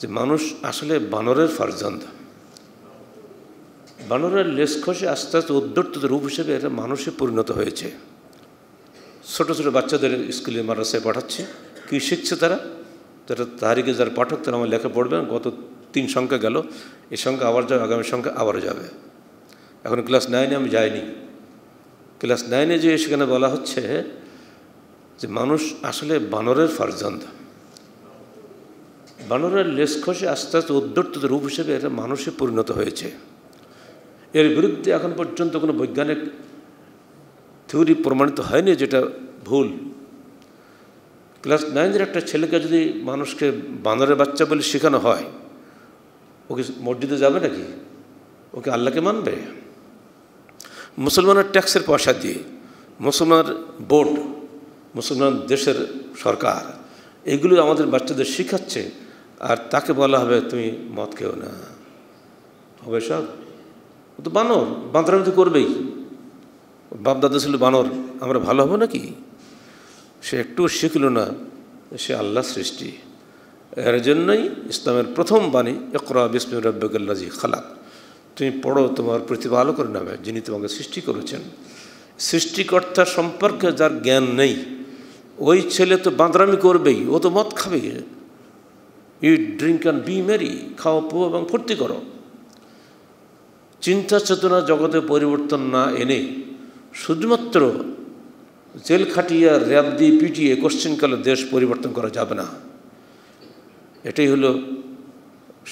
যে মানুষ আসলে বানরের ফারজান্দ বানরের লেস খসে আস্তে আস্তে উদ্যর্ত রূপ হিসেবে এটা মানুষে পরিণত হয়েছে ছোট ছোট বাচ্চাদের স্কুলে মাদ্রাসায় পাঠাচ্ছে কী শিখছে তারা যারা তারিখে যারা পাঠক তারা আমার লেখা পড়বেন গত তিন সংখ্যা গেল এই সংখ্যা আবার যাবে আগামী সংখ্যা আবার যাবে এখন ক্লাস নাইনে আমি যাইনি ক্লাস নাইনে যে সেখানে বলা হচ্ছে যে মানুষ আসলে বানরের ফারজান্দা বানরের লেসখসে আস্তে আস্তে উদ্ধর্ত রূপ হিসেবে এটা মানুষে পরিণত হয়েছে এর বিরুদ্ধে এখন পর্যন্ত কোনো বৈজ্ঞানিক থিওরি প্রমাণিত হয়নি যেটা ভুল ক্লাস নাইনের একটা ছেলেকে যদি মানুষকে বানরের বাচ্চা বলে শেখানো হয় ওকে মসজিদে যাবে নাকি ওকে আল্লাহকে মানবে মুসলমানের ট্যাক্সের পয়সা দিয়ে মুসলমানের বোর্ড মুসলমান দেশের সরকার এগুলো আমাদের বাচ্চাদের শিখাচ্ছে আর তাকে বলা হবে তুমি মদ খেও না হবে সব ও তো বানর বাঁদরামি তো করবেই বাপ দাদা ছিল বানর আমরা ভালো হবো নাকি সে একটু শিখল না সে আল্লাহ সৃষ্টি এর জন্যই ইসলামের প্রথম বাণী একরা বিষ্ণু রব্বাজি খালাক তুমি পড়ো তোমার করে নামে যিনি তোমাকে সৃষ্টি করেছেন সৃষ্টিকর্তা সম্পর্কে যার জ্ঞান নেই ওই ছেলে তো বাঁদরামি করবেই ও তো মদ খাবে eat drink and be merry খাও পো এবং ফুর্তি করো চিন্তা চেতনা জগতে পরিবর্তন না এনে শুধুমাত্র জেল খাটিয়া র্যাব দিয়ে পিটিয়ে কোশ্চিনকালে দেশ পরিবর্তন করা যাবে না এটাই হলো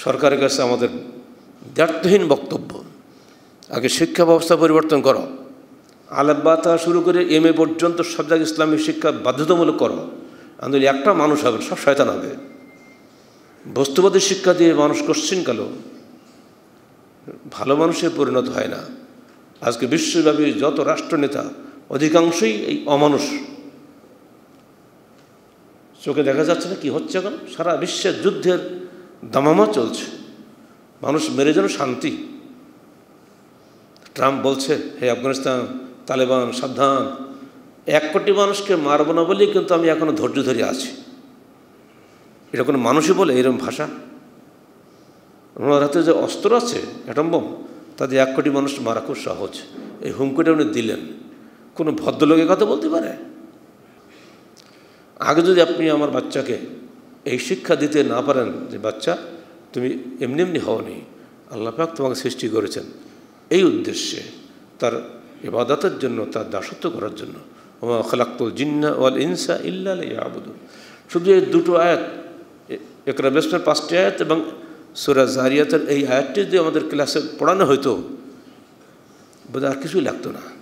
সরকারের কাছে আমাদের দ্বার্থহীন বক্তব্য আগে শিক্ষা ব্যবস্থা পরিবর্তন করো আলাপাতা শুরু করে এম এ পর্যন্ত সব জায়গায় ইসলামী শিক্ষা বাধ্যতামূলক করো আমাদের একটা মানুষ হবে সব শয়তান হবে বস্তুবাদী শিক্ষা দিয়ে মানুষ কাল ভালো মানুষে পরিণত হয় না আজকে বিশ্বব্যাপী যত রাষ্ট্রনেতা অধিকাংশই এই অমানুষ চোখে দেখা যাচ্ছে না কি হচ্ছে এখন সারা বিশ্বের যুদ্ধের দামামা চলছে মানুষ মেরে যেন শান্তি ট্রাম্প বলছে হে আফগানিস্তান তালেবান সাবধান এক কোটি মানুষকে মারব না বলেই কিন্তু আমি এখনও ধৈর্য ধরে আছি এটা কোনো মানুষই বলে এরকম ভাষা ওনার হাতে যে অস্ত্র আছে অ্যাটম বোম এক কোটি মানুষ মারা খুব সহজ এই হুমকিটা উনি দিলেন কোনো ভদ্রলোকের কথা বলতে পারে আগে যদি আপনি আমার বাচ্চাকে এই শিক্ষা দিতে না পারেন যে বাচ্চা তুমি এমনি এমনি হওনি আল্লাপাক তোমাকে সৃষ্টি করেছেন এই উদ্দেশ্যে তার ইবাদতের জন্য তার দাসত্ব করার জন্য ওমা খালাক্তুল জিন্না ওয়াল ইনসা ইল্লা আবুদুল শুধু এই দুটো আয়াত একরা বেসমের পাঁচটি আয়াত এবং সুরা জারিয়াতের এই আয়াতটি যদি আমাদের ক্লাসে পড়ানো হয়তো বোধ আর কিছুই লাগতো না